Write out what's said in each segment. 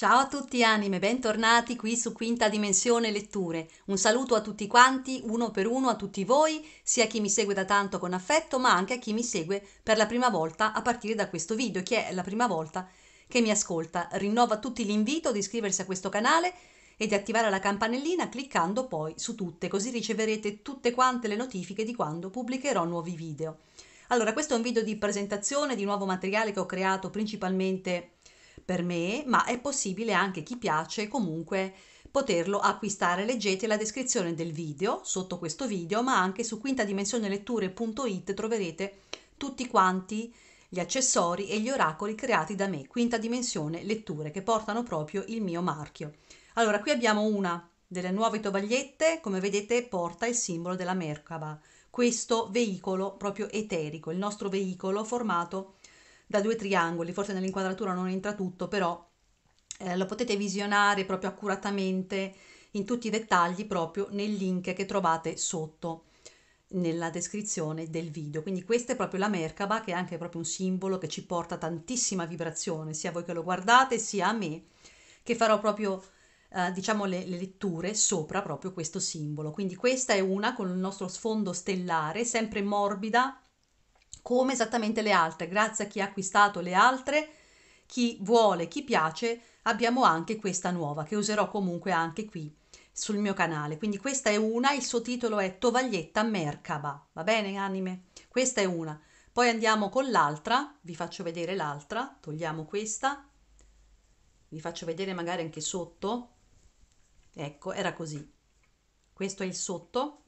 Ciao a tutti anime, bentornati qui su Quinta Dimensione Letture. Un saluto a tutti quanti, uno per uno a tutti voi, sia a chi mi segue da tanto con affetto, ma anche a chi mi segue per la prima volta a partire da questo video, che è la prima volta che mi ascolta. Rinnovo a tutti l'invito di iscriversi a questo canale e di attivare la campanellina cliccando poi su tutte, così riceverete tutte quante le notifiche di quando pubblicherò nuovi video. Allora, questo è un video di presentazione di nuovo materiale che ho creato principalmente per per me, ma è possibile anche chi piace comunque poterlo acquistare. Leggete la descrizione del video sotto questo video, ma anche su quintadimensioneletture.it troverete tutti quanti gli accessori e gli oracoli creati da me, Quinta Dimensione Letture, che portano proprio il mio marchio. Allora, qui abbiamo una delle nuove tovagliette, come vedete porta il simbolo della Merkaba, questo veicolo proprio eterico, il nostro veicolo formato da due triangoli, forse nell'inquadratura non entra tutto, però eh, lo potete visionare proprio accuratamente in tutti i dettagli proprio nel link che trovate sotto nella descrizione del video. Quindi questa è proprio la Merkaba che è anche proprio un simbolo che ci porta tantissima vibrazione, sia a voi che lo guardate, sia a me che farò proprio eh, diciamo le, le, letture sopra proprio questo simbolo. Quindi questa è una con il nostro sfondo stellare, sempre morbida, come esattamente le altre. Grazie a chi ha acquistato le altre, chi vuole, chi piace, abbiamo anche questa nuova che userò comunque anche qui sul mio canale. Quindi questa è una, il suo titolo è Tovaglietta Merkaba, va bene anime? Questa è una. Poi andiamo con l'altra, vi faccio vedere l'altra, togliamo questa, vi faccio vedere magari anche sotto, ecco era così, questo è il sotto,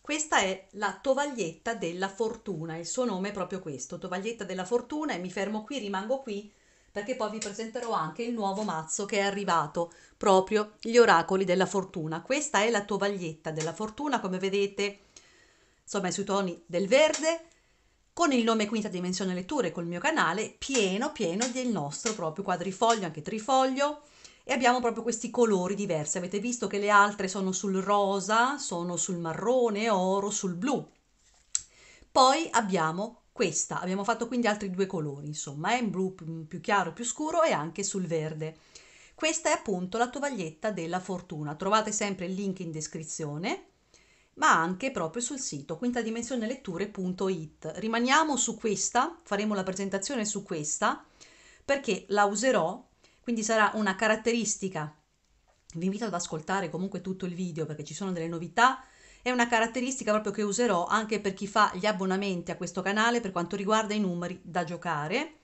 questa è la tovaglietta della fortuna, il suo nome è proprio questo, tovaglietta della fortuna e mi fermo qui, rimango qui perché poi vi presenterò anche il nuovo mazzo che è arrivato, proprio gli oracoli della fortuna. Questa è la tovaglietta della fortuna, come vedete, insomma, è sui toni del verde, con il nome Quinta Dimensione Letture, col mio canale, pieno, pieno del nostro proprio quadrifoglio, anche trifoglio, e abbiamo proprio questi colori diversi. Avete visto che le altre sono sul rosa, sono sul marrone, oro, sul blu. Poi abbiamo questa, abbiamo fatto quindi altri due colori, insomma, è eh? in blu più chiaro, più scuro e anche sul verde. Questa è appunto la tovaglietta della fortuna. Trovate sempre il link in descrizione, ma anche proprio sul sito quintadimensioneletture.it. Rimaniamo su questa, faremo la presentazione su questa perché la userò quindi sarà una caratteristica. Vi invito ad ascoltare comunque tutto il video perché ci sono delle novità. È una caratteristica proprio che userò anche per chi fa gli abbonamenti a questo canale per quanto riguarda i numeri da giocare.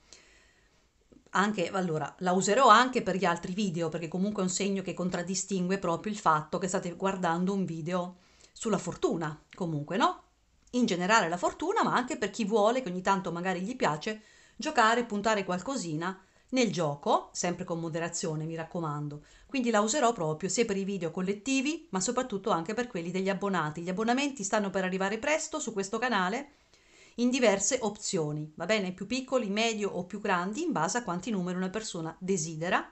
Anche, allora, la userò anche per gli altri video perché comunque è un segno che contraddistingue proprio il fatto che state guardando un video sulla fortuna, comunque, no? In generale la fortuna, ma anche per chi vuole, che ogni tanto magari gli piace, giocare, puntare qualcosina nel gioco, sempre con moderazione, mi raccomando. Quindi la userò proprio sia per i video collettivi, ma soprattutto anche per quelli degli abbonati. Gli abbonamenti stanno per arrivare presto su questo canale in diverse opzioni, va bene? Più piccoli, medio o più grandi, in base a quanti numeri una persona desidera.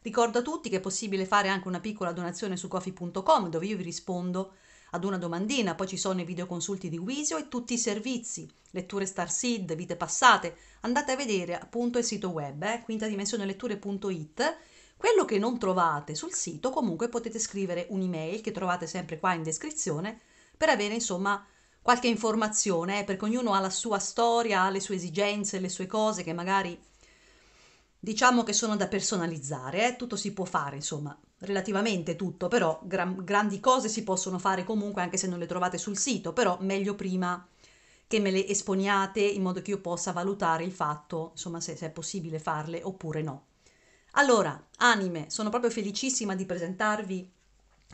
Ricordo a tutti che è possibile fare anche una piccola donazione su coffee.com dove io vi rispondo ad una domandina, poi ci sono i videoconsulti di Wisio e tutti i servizi, letture Starseed, vite passate, andate a vedere appunto il sito web, eh, quintadimensioneletture.it, quello che non trovate sul sito comunque potete scrivere un'email che trovate sempre qua in descrizione per avere insomma qualche informazione, eh, perché ognuno ha la sua storia, ha le sue esigenze, le sue cose che magari diciamo che sono da personalizzare, eh? tutto si può fare, insomma relativamente tutto, però gran, grandi cose si possono fare comunque anche se non le trovate sul sito, però meglio prima che me le esponiate in modo che io possa valutare il fatto, insomma, se, se è possibile farle oppure no. Allora, anime, sono proprio felicissima di presentarvi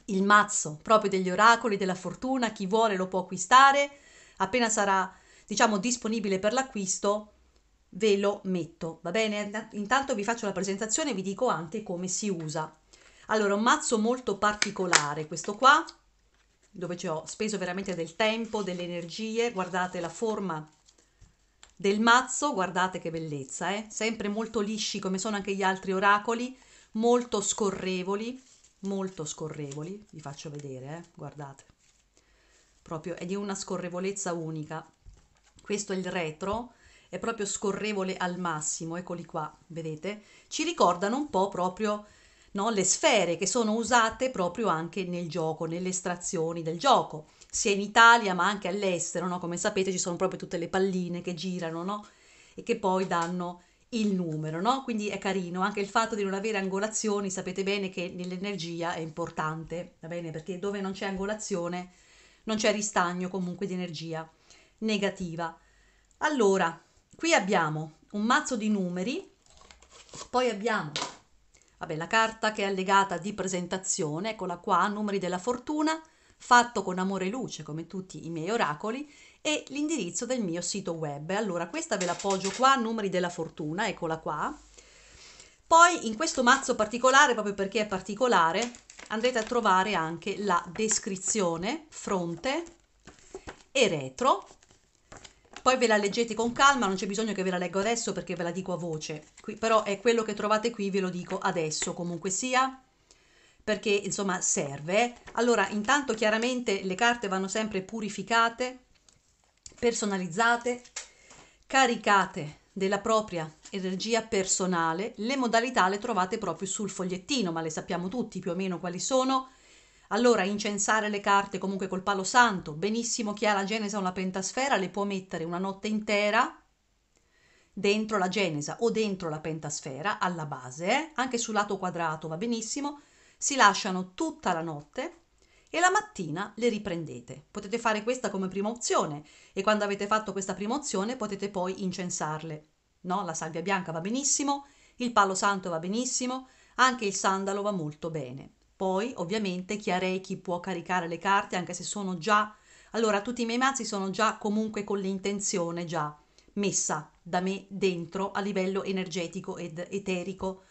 il mazzo proprio degli oracoli della fortuna, chi vuole lo può acquistare, appena sarà, diciamo, disponibile per l'acquisto ve lo metto, va bene? Intanto vi faccio la presentazione e vi dico anche come si usa. Allora, un mazzo molto particolare, questo qua, dove ci ho speso veramente del tempo, delle energie, guardate la forma del mazzo, guardate che bellezza, eh? sempre molto lisci come sono anche gli altri oracoli, molto scorrevoli, molto scorrevoli, vi faccio vedere, eh? guardate, proprio è di una scorrevolezza unica. Questo è il retro, è proprio scorrevole al massimo, eccoli qua, vedete? Ci ricordano un po' proprio no? le sfere che sono usate proprio anche nel gioco, nelle estrazioni del gioco, sia in Italia ma anche all'estero, no? come sapete ci sono proprio tutte le palline che girano no? e che poi danno il numero, no? quindi è carino anche il fatto di non avere angolazioni, sapete bene che nell'energia è importante, va bene? perché dove non c'è angolazione non c'è ristagno comunque di energia negativa. Allora, qui abbiamo un mazzo di numeri, poi abbiamo Vabbè, la carta che è allegata di presentazione, eccola qua, numeri della fortuna, fatto con amore e luce come tutti i miei oracoli e l'indirizzo del mio sito web. Allora, questa ve la appoggio qua, numeri della fortuna, eccola qua. Poi in questo mazzo particolare, proprio perché è particolare, andrete a trovare anche la descrizione fronte e retro poi ve la leggete con calma, non c'è bisogno che ve la leggo adesso perché ve la dico a voce, qui, però è quello che trovate qui, ve lo dico adesso comunque sia, perché insomma serve. Allora, intanto chiaramente le carte vanno sempre purificate, personalizzate, caricate della propria energia personale, le modalità le trovate proprio sul fogliettino, ma le sappiamo tutti più o meno quali sono allora incensare le carte comunque col palo santo, benissimo chi ha la genesa o la pentasfera le può mettere una notte intera dentro la genesa o dentro la pentasfera alla base, eh? anche sul lato quadrato va benissimo, si lasciano tutta la notte e la mattina le riprendete. Potete fare questa come prima opzione e quando avete fatto questa prima opzione potete poi incensarle. No, la salvia bianca va benissimo, il palo santo va benissimo, anche il sandalo va molto bene. Poi, ovviamente, chi ha Reiki può caricare le carte anche se sono già... Allora, tutti i miei mazzi sono già comunque con l'intenzione già messa da me dentro a livello energetico ed eterico,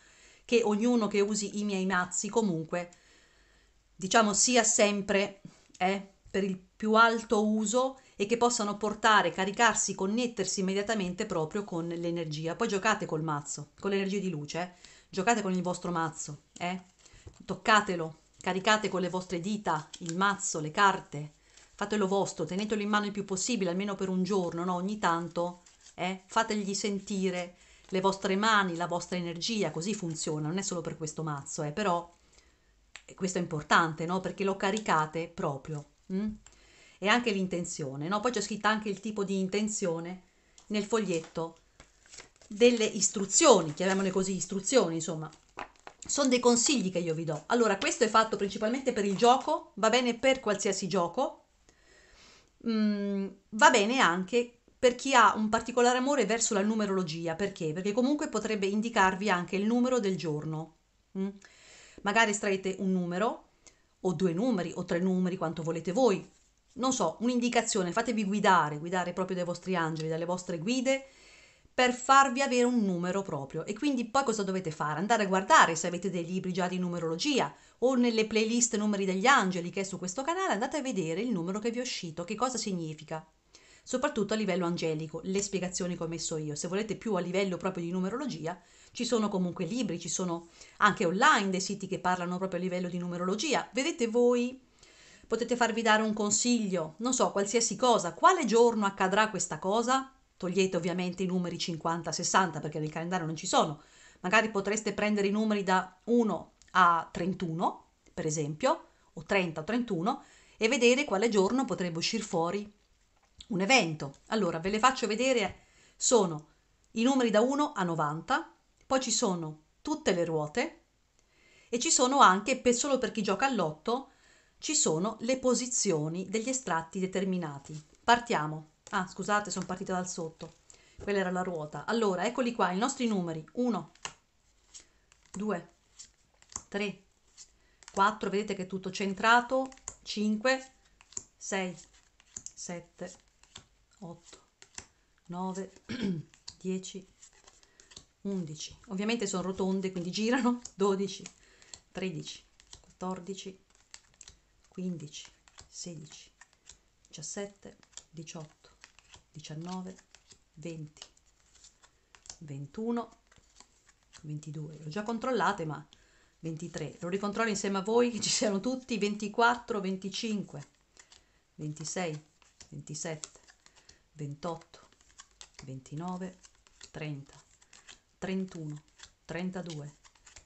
che ognuno che usi i miei mazzi comunque, diciamo, sia sempre eh, per il più alto uso e che possano portare, caricarsi, connettersi immediatamente proprio con l'energia. Poi giocate col mazzo, con l'energia di luce, eh? giocate con il vostro mazzo, eh? toccatelo caricate con le vostre dita il mazzo, le carte, fatelo vostro, tenetelo in mano il più possibile, almeno per un giorno, no? ogni tanto, eh? fategli sentire le vostre mani, la vostra energia, così funziona, non è solo per questo mazzo, eh? però questo è importante, no? perché lo caricate proprio. Mh? Mm? E anche l'intenzione, no? poi c'è scritto anche il tipo di intenzione nel foglietto delle istruzioni, chiamiamole così istruzioni, insomma, sono dei consigli che io vi do. Allora, questo è fatto principalmente per il gioco, va bene per qualsiasi gioco, mm, va bene anche per chi ha un particolare amore verso la numerologia, perché? Perché comunque potrebbe indicarvi anche il numero del giorno. Mm? Magari estraete un numero, o due numeri, o tre numeri, quanto volete voi. Non so, un'indicazione, fatevi guidare, guidare proprio dai vostri angeli, dalle vostre guide, per farvi avere un numero proprio. E quindi poi cosa dovete fare? Andare a guardare se avete dei libri già di numerologia o nelle playlist Numeri degli Angeli che è su questo canale, andate a vedere il numero che vi è uscito, che cosa significa. Soprattutto a livello angelico, le spiegazioni che ho messo io. Se volete più a livello proprio di numerologia, ci sono comunque libri, ci sono anche online dei siti che parlano proprio a livello di numerologia. Vedete voi potete farvi dare un consiglio, non so, qualsiasi cosa, quale giorno accadrà questa cosa? Togliete ovviamente i numeri 50, 60 perché nel calendario non ci sono. Magari potreste prendere i numeri da 1 a 31, per esempio, o 30 o 31 e vedere quale giorno potrebbe uscire fuori un evento. Allora, ve le faccio vedere sono i numeri da 1 a 90, poi ci sono tutte le ruote e ci sono anche, per, solo per chi gioca all'otto, ci sono le posizioni degli estratti determinati. Partiamo. Ah, scusate, sono partita dal sotto. Quella era la ruota. Allora, eccoli qua, i nostri numeri. 1, 2, 3, 4, vedete che è tutto centrato. 5, 6, 7, 8, 9, 10, 11. Ovviamente sono rotonde, quindi girano. 12, 13, 14, 15, 16, 17, 18, 19, 20, 21, 22. L'ho già controllate, ma 23. Lo ricontrollo insieme a voi che ci siano tutti. 24, 25, 26, 27, 28, 29, 30, 31, 32,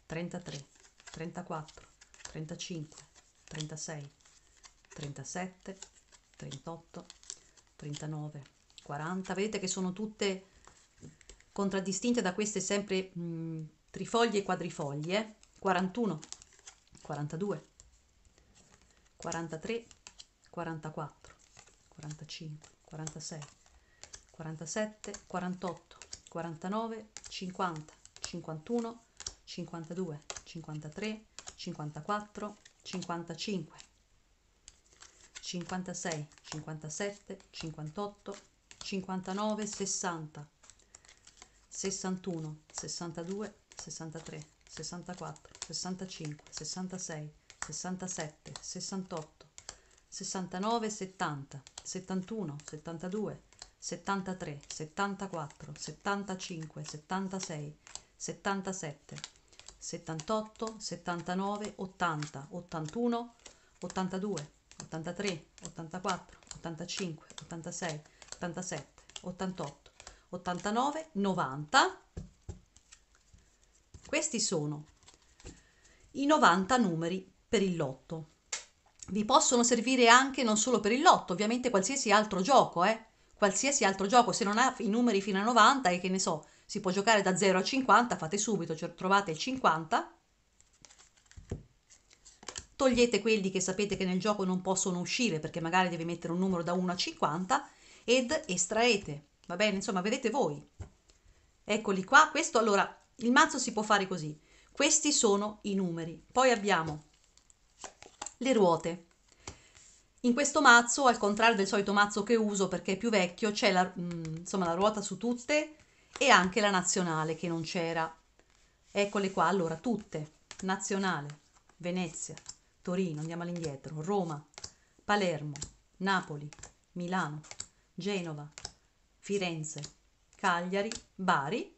33, 34, 35, 36, 37, 38, 39. 40, vedete che sono tutte contraddistinte da queste sempre mh, mm, trifoglie e quadrifoglie, 41, 42, 43, 44, 45, 46, 47, 48, 49, 50, 51, 52, 53, 54, 55, 56, 57, 58, 59 60 61 62 63 64 65 66 67 68 69 70 71 72 73 74 75 76 77 78 79 80 81 82 83 84 85 86 87, 88, 89, 90. Questi sono i 90 numeri per il lotto. Vi possono servire anche non solo per il lotto, ovviamente qualsiasi altro gioco, eh? Qualsiasi altro gioco, se non ha i numeri fino a 90 e che ne so, si può giocare da 0 a 50, fate subito, cioè trovate il 50, togliete quelli che sapete che nel gioco non possono uscire perché magari devi mettere un numero da 1 a 50 ed estraete, va bene? Insomma, vedete voi. Eccoli qua, questo allora, il mazzo si può fare così. Questi sono i numeri. Poi abbiamo le ruote. In questo mazzo, al contrario del solito mazzo che uso perché è più vecchio, c'è la, mm, insomma, la ruota su tutte e anche la nazionale che non c'era. Eccole qua, allora, tutte. Nazionale, Venezia, Torino, andiamo all'indietro, Roma, Palermo, Napoli, Milano, Genova, Firenze, Cagliari, Bari,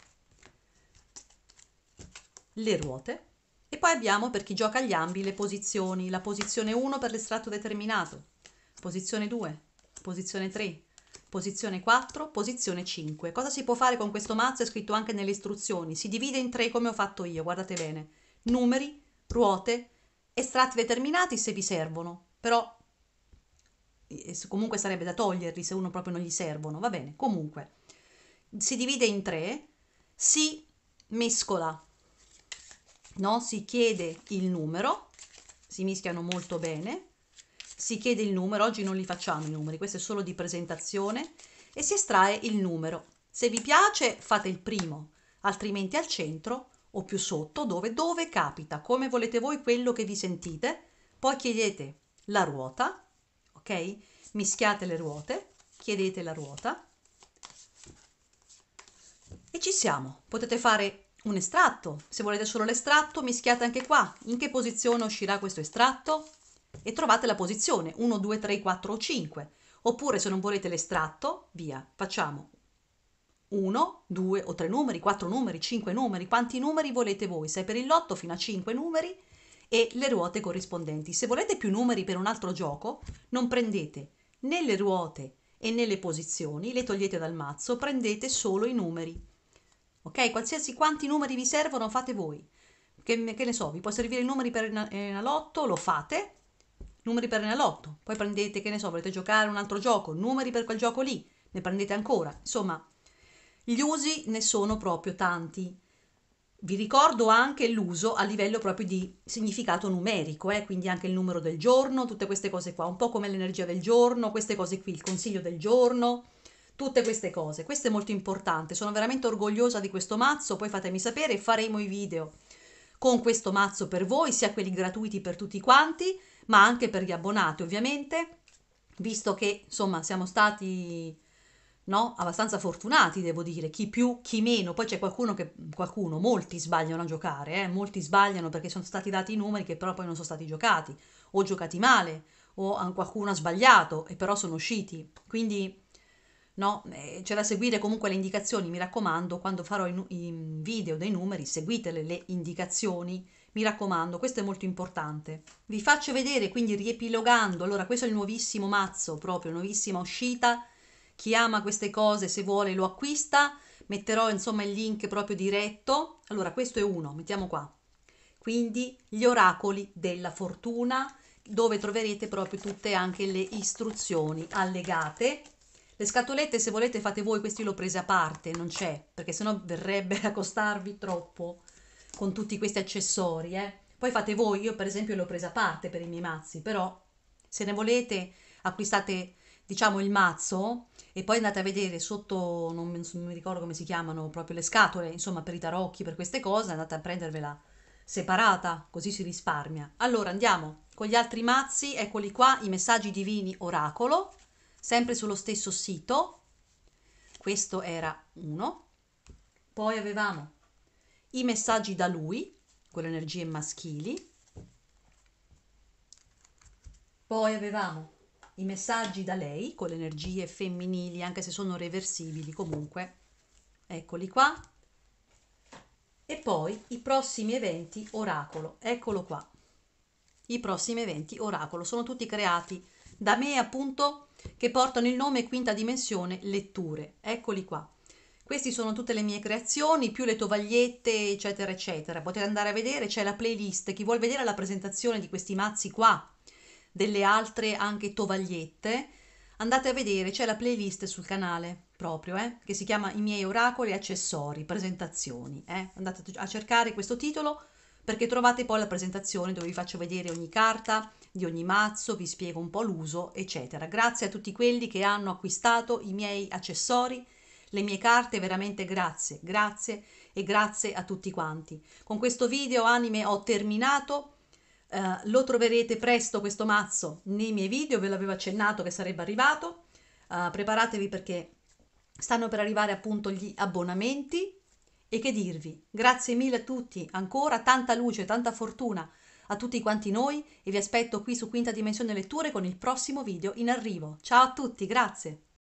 le ruote e poi abbiamo per chi gioca agli ambi le posizioni, la posizione 1 per l'estratto determinato, posizione 2, posizione 3, posizione 4, posizione 5. Cosa si può fare con questo mazzo è scritto anche nelle istruzioni, si divide in tre come ho fatto io, guardate bene, numeri, ruote, estratti determinati se vi servono, però comunque sarebbe da toglierli se uno proprio non gli servono, va bene, comunque si divide in tre, si mescola, no? si chiede il numero, si mischiano molto bene, si chiede il numero, oggi non li facciamo i numeri, questo è solo di presentazione, e si estrae il numero. Se vi piace fate il primo, altrimenti al centro o più sotto, dove, dove capita, come volete voi quello che vi sentite, poi chiedete la ruota ok? Mischiate le ruote, chiedete la ruota e ci siamo. Potete fare un estratto, se volete solo l'estratto mischiate anche qua, in che posizione uscirà questo estratto e trovate la posizione 1, 2, 3, 4 o 5. Oppure se non volete l'estratto, via, facciamo 1, 2 o 3 numeri, 4 numeri, 5 numeri, quanti numeri volete voi, 6 per il lotto fino a 5 numeri e le ruote corrispondenti. Se volete più numeri per un altro gioco, non prendete né le ruote e né le posizioni, le togliete dal mazzo, prendete solo i numeri. Ok? Qualsiasi quanti numeri vi servono, fate voi. Che, che ne so, vi può servire i numeri per Enalotto, lo fate, numeri per Enalotto. Poi prendete, che ne so, volete giocare un altro gioco, numeri per quel gioco lì, ne prendete ancora. Insomma, gli usi ne sono proprio tanti. Vi ricordo anche l'uso a livello proprio di significato numerico, eh? quindi anche il numero del giorno, tutte queste cose qua, un po' come l'energia del giorno, queste cose qui, il consiglio del giorno, tutte queste cose. Questo è molto importante, sono veramente orgogliosa di questo mazzo, poi fatemi sapere, faremo i video con questo mazzo per voi, sia quelli gratuiti per tutti quanti, ma anche per gli abbonati ovviamente, visto che insomma siamo stati no? abbastanza fortunati, devo dire, chi più, chi meno. Poi c'è qualcuno che, qualcuno, molti sbagliano a giocare, eh? molti sbagliano perché sono stati dati i numeri che però poi non sono stati giocati, o giocati male, o qualcuno ha sbagliato e però sono usciti. Quindi, no, eh, c'è da seguire comunque le indicazioni, mi raccomando, quando farò i, video dei numeri, seguite le, le indicazioni, mi raccomando, questo è molto importante. Vi faccio vedere, quindi riepilogando, allora questo è il nuovissimo mazzo, proprio nuovissima uscita, chi ama queste cose se vuole lo acquista, metterò insomma il link proprio diretto. Allora questo è uno, mettiamo qua. Quindi gli oracoli della fortuna dove troverete proprio tutte anche le istruzioni allegate. Le scatolette se volete fate voi, questi l'ho presa a parte, non c'è, perché sennò verrebbe a costarvi troppo con tutti questi accessori, eh. Poi fate voi, io per esempio l'ho presa a parte per i miei mazzi, però se ne volete acquistate diciamo il mazzo e poi andate a vedere sotto, non mi, non mi ricordo come si chiamano proprio le scatole, insomma per i tarocchi, per queste cose, andate a prendervela separata, così si risparmia. Allora andiamo con gli altri mazzi, eccoli qua, i messaggi divini oracolo, sempre sullo stesso sito, questo era uno, poi avevamo i messaggi da lui, con le energie maschili, poi avevamo i messaggi da lei con le energie femminili, anche se sono reversibili comunque. Eccoli qua. E poi i prossimi eventi oracolo, eccolo qua. I prossimi eventi oracolo sono tutti creati da me appunto che portano il nome quinta dimensione letture, eccoli qua. Queste sono tutte le mie creazioni, più le tovagliette, eccetera, eccetera. Potete andare a vedere, c'è la playlist. Chi vuol vedere la presentazione di questi mazzi qua, delle altre anche tovagliette, andate a vedere, c'è la playlist sul canale proprio, eh, che si chiama I miei oracoli accessori, presentazioni. Eh. Andate a cercare questo titolo perché trovate poi la presentazione dove vi faccio vedere ogni carta di ogni mazzo, vi spiego un po' l'uso, eccetera. Grazie a tutti quelli che hanno acquistato i miei accessori, le mie carte, veramente grazie, grazie e grazie a tutti quanti. Con questo video anime ho terminato eh, lo troverete presto questo mazzo nei miei video, ve l'avevo accennato che sarebbe arrivato, eh, preparatevi perché stanno per arrivare appunto gli abbonamenti e che dirvi, grazie mille a tutti, ancora tanta luce, tanta fortuna a tutti quanti noi e vi aspetto qui su Quinta Dimensione Letture con il prossimo video in arrivo. Ciao a tutti, grazie!